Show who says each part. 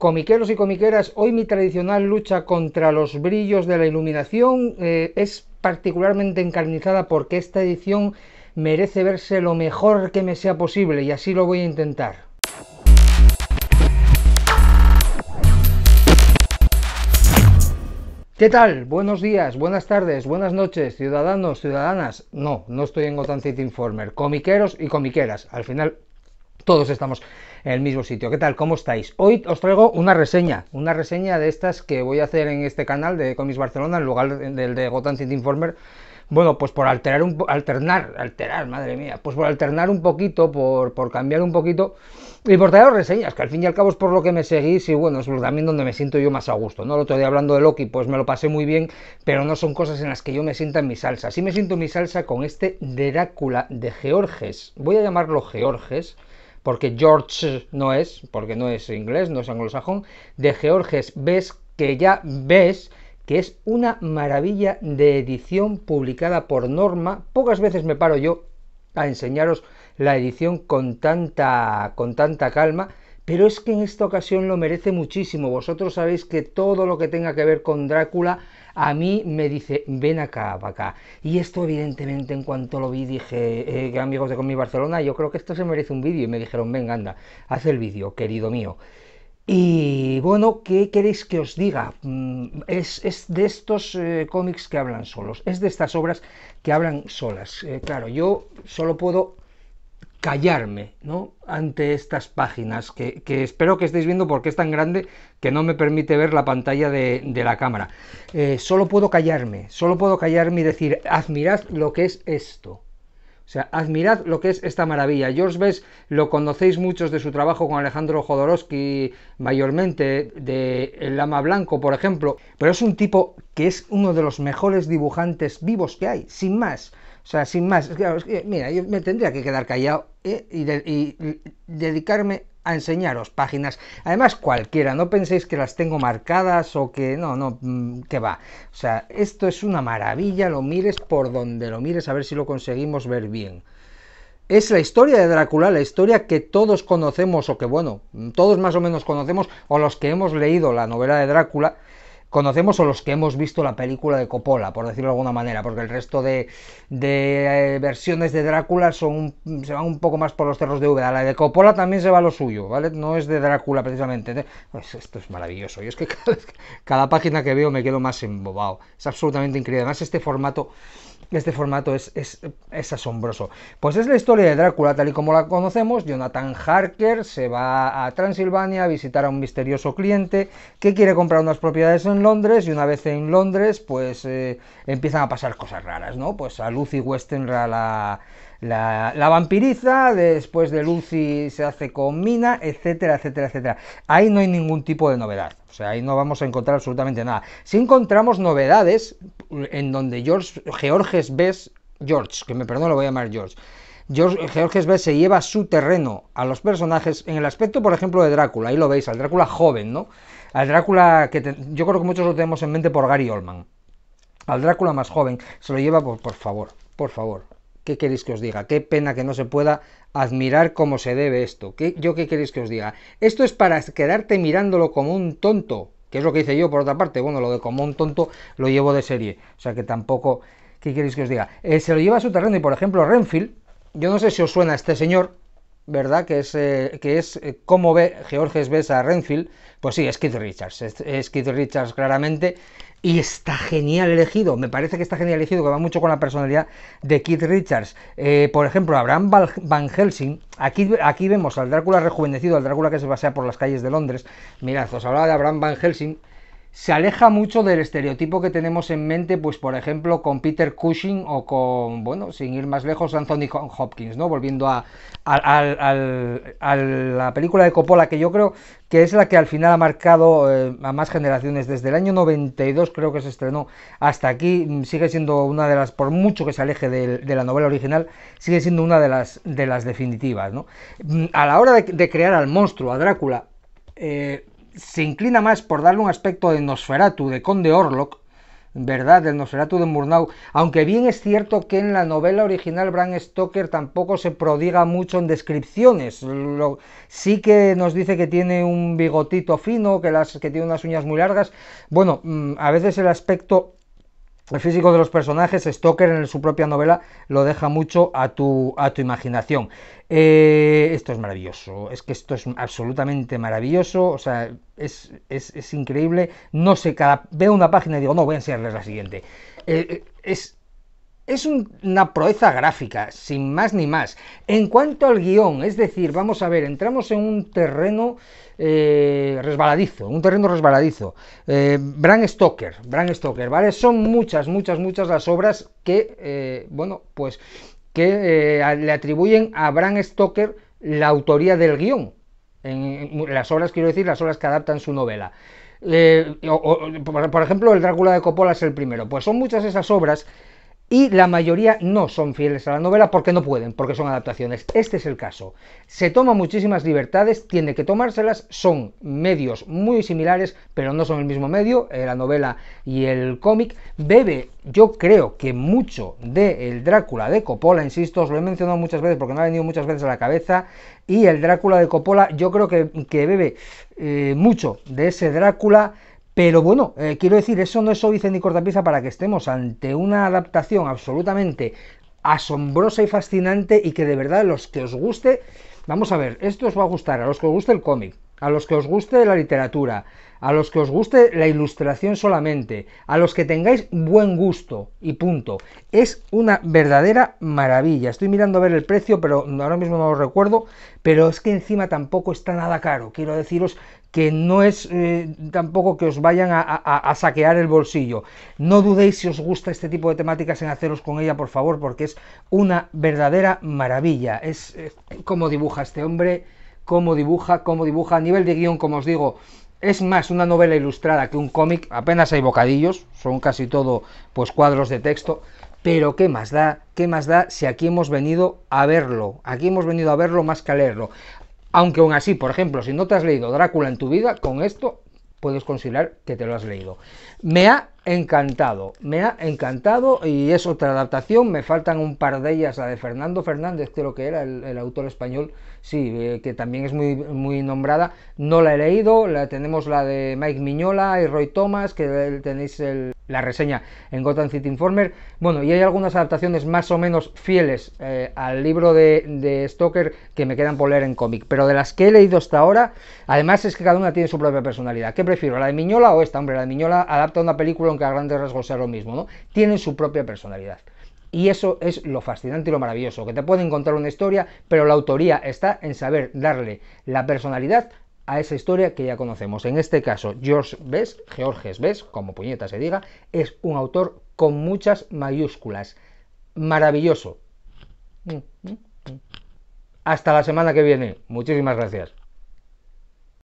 Speaker 1: Comiqueros y comiqueras, hoy mi tradicional lucha contra los brillos de la iluminación eh, es particularmente encarnizada porque esta edición merece verse lo mejor que me sea posible y así lo voy a intentar. ¿Qué tal? Buenos días, buenas tardes, buenas noches, ciudadanos, ciudadanas. No, no estoy en Gotham City Informer. Comiqueros y comiqueras. Al final, todos estamos en el mismo sitio. ¿Qué tal? ¿Cómo estáis? Hoy os traigo una reseña, una reseña de estas que voy a hacer en este canal de Comis Barcelona en lugar del de Gotham City Informer. Bueno, pues por alterar un alternar, alterar, madre mía, pues por alternar un poquito, por, cambiar un poquito y por traeros reseñas, que al fin y al cabo es por lo que me seguís y bueno, es también donde me siento yo más a gusto, ¿no? El otro día hablando de Loki, pues me lo pasé muy bien, pero no son cosas en las que yo me sienta en mi salsa. Sí me siento en mi salsa con este Drácula de Georges, voy a llamarlo Georges, porque George no es, porque no es inglés, no es anglosajón, de Georges ves que ya ves que es una maravilla de edición publicada por Norma. Pocas veces me paro yo a enseñaros la edición con tanta, con tanta calma, pero es que en esta ocasión lo merece muchísimo. Vosotros sabéis que todo lo que tenga que ver con Drácula a mí me dice, ven acá, para acá. Y esto evidentemente en cuanto lo vi dije, eh, amigos de mi Barcelona, yo creo que esto se merece un vídeo. Y me dijeron, venga, anda, haz el vídeo, querido mío. Y bueno, ¿qué queréis que os diga? Mm, es, de estos eh, cómics que hablan solos, es de estas obras que hablan solas. Eh, claro, yo solo puedo callarme ¿no? ante estas páginas que, espero que estéis viendo porque es tan grande que no me permite ver la pantalla de, la cámara. Eh, solo puedo callarme, solo puedo callarme y decir, admirad lo que es esto. O sea, admirad lo que es esta maravilla. George Bess lo conocéis muchos de su trabajo con Alejandro Jodorowsky, mayormente, de El Lama Blanco, por ejemplo, pero es un tipo que es uno de los mejores dibujantes vivos que hay, sin más. O sea, sin más, mira, yo me tendría que quedar callado eh, y, y, dedicarme a enseñaros páginas. Además, cualquiera, no penséis que las tengo marcadas o que no, no, mm, que va. O sea, esto es una maravilla, lo mires por donde lo mires, a ver si lo conseguimos ver bien. Es la historia de Drácula, la historia que todos conocemos, o que bueno, mm, todos más o menos conocemos, o los que hemos leído la novela de Drácula, conocemos o los que hemos visto la película de Coppola, por decirlo de alguna manera, porque el resto de, eh, versiones de Drácula son se van un poco más por los cerros de Úbeda. La de Coppola también se va lo suyo, ¿vale? No es de Drácula precisamente. Pues esto es maravilloso. y es que cada, página que veo me quedo más embobado. Es absolutamente increíble. Además, este formato este formato es, es, asombroso. Pues es la historia de Drácula tal y como la conocemos. Jonathan Harker se va a Transilvania a visitar a un misterioso cliente que quiere comprar unas propiedades en Londres y una vez en Londres pues eh, empiezan a pasar cosas raras, ¿no? Pues a Lucy Westenra la, la, vampiriza, después de Lucy se hace con Mina, etcétera, etcétera, etcétera. Ahí no hay ningún tipo de novedad, o sea, ahí no vamos a encontrar absolutamente nada. Si encontramos novedades en donde George, Georges Bess, George, que me perdón, lo voy a llamar George, George, Georges B. se lleva su terreno a los personajes en el aspecto, por ejemplo, de Drácula. Ahí lo veis, al Drácula joven, ¿no? Al Drácula que yo creo que muchos lo tenemos en mente por Gary Oldman. Al Drácula más joven se lo lleva por, por favor, por favor. ¿Qué queréis que os diga? Qué pena que no se pueda admirar como se debe esto. ¿Qué, ¿Yo qué queréis que os diga? Esto es para quedarte mirándolo como un tonto, que es lo que hice yo por otra parte. Bueno, lo de como un tonto lo llevo de serie. O sea que tampoco... ¿Qué queréis que os diga? Eh, se lo lleva a su terreno y, por ejemplo, Renfield, yo no sé si os suena este señor, ¿verdad? Que es, eh, que es eh, cómo ve Georges Bess a Renfield. Pues sí, es Keith Richards, es, Keith Richards claramente. Y está genial elegido, me parece que está genial elegido, que va mucho con la personalidad de Keith Richards. Eh, por ejemplo, Abraham Van Helsing, aquí, aquí vemos al Drácula rejuvenecido, al Drácula que se pasea por las calles de Londres. Mirad, os hablaba de Abraham Van Helsing, se aleja mucho del estereotipo que tenemos en mente, pues por ejemplo con Peter Cushing o con, bueno, sin ir más lejos, Anthony Hopkins, ¿no? Volviendo a, la película de Coppola, que yo creo que es la que al final ha marcado eh, a más generaciones. Desde el año 92 creo que se estrenó hasta aquí, mm, sigue siendo una de las, por mucho que se aleje de, la novela original, sigue siendo una de las, de las definitivas, ¿no? Mm, a la hora de, crear al monstruo, a Drácula, eh, se inclina más por darle un aspecto de Nosferatu, de Conde Orlok, ¿verdad? Del Nosferatu de Murnau. Aunque bien es cierto que en la novela original Bram Stoker tampoco se prodiga mucho en descripciones. sí que nos dice que tiene un bigotito fino, que, las, que tiene unas uñas muy largas. Bueno, mm, a veces el aspecto el físico de los personajes, Stoker en su propia novela lo deja mucho a tu, a tu imaginación. Eh, esto es maravilloso, es que esto es absolutamente maravilloso, o sea, es, increíble. No sé, cada, veo una página y digo, no, voy a enseñarles la siguiente. Eh, eh, es es una proeza gráfica, sin más ni más. En cuanto al guión, es decir, vamos a ver, entramos en un terreno eh, resbaladizo, un terreno resbaladizo. Eh, Bram Stoker, Bram Stoker, ¿vale? Son muchas, muchas, muchas las obras que, eh, bueno, pues que le atribuyen a Bram Stoker la autoría del guión. En, las obras, quiero decir, las obras que adaptan su novela. por ejemplo, el Drácula de Coppola es el primero. Pues son muchas esas obras y la mayoría no son fieles a la novela porque no pueden, porque son adaptaciones. Este es el caso. Se toma muchísimas libertades, tiene que tomárselas, son medios muy similares, pero no son el mismo medio, eh, la novela y el cómic. Bebe, yo creo que mucho de el Drácula de Coppola, insisto, os lo he mencionado muchas veces porque me ha venido muchas veces a la cabeza, y el Drácula de Coppola, yo creo que, bebe eh, mucho de ese Drácula pero bueno, eh, quiero decir, eso no es óbice ni cortapieza para que estemos ante una adaptación absolutamente asombrosa y fascinante y que de verdad los que os guste, vamos a ver, esto os va a gustar, a los que os guste el cómic, a los que os guste la literatura, a los que os guste la ilustración solamente, a los que tengáis buen gusto y punto. Es una verdadera maravilla. Estoy mirando a ver el precio, pero ahora mismo no lo recuerdo, pero es que encima tampoco está nada caro. Quiero deciros que no es eh, tampoco que os vayan a, saquear el bolsillo. No dudéis si os gusta este tipo de temáticas en haceros con ella, por favor, porque es una verdadera maravilla. Es eh, como dibuja este hombre cómo dibuja, cómo dibuja, a nivel de guión, como os digo, es más una novela ilustrada que un cómic, apenas hay bocadillos, son casi todo pues cuadros de texto, pero qué más da, qué más da si aquí hemos venido a verlo, aquí hemos venido a verlo más que a leerlo. Aunque aún así, por ejemplo, si no te has leído Drácula en tu vida, con esto puedes considerar que te lo has leído. Me ha encantado, me ha encantado y es otra adaptación, me faltan un par de ellas, la de Fernando Fernández creo que era el, autor español, sí, eh, que también es muy, muy nombrada, no la he leído, la, tenemos la de Mike Miñola y Roy Thomas, que tenéis el, la reseña en Gotham City Informer. Bueno, y hay algunas adaptaciones más o menos fieles eh, al libro de, Stoker que me quedan por leer en cómic, pero de las que he leído hasta ahora, además es que cada una tiene su propia personalidad. ¿Qué prefiero, la de Miñola o esta? Hombre, la de Miñola adapta una película aunque a grandes rasgos sea lo mismo, ¿no? Tienen su propia personalidad. Y eso es lo fascinante y lo maravilloso, que te pueden contar una historia, pero la autoría está en saber darle la personalidad a esa historia que ya conocemos. En este caso, George Ves, Georges Ves, como puñeta se diga, es un autor con muchas mayúsculas. Maravilloso. Mm, mm, mm. Hasta la semana que viene. Muchísimas gracias.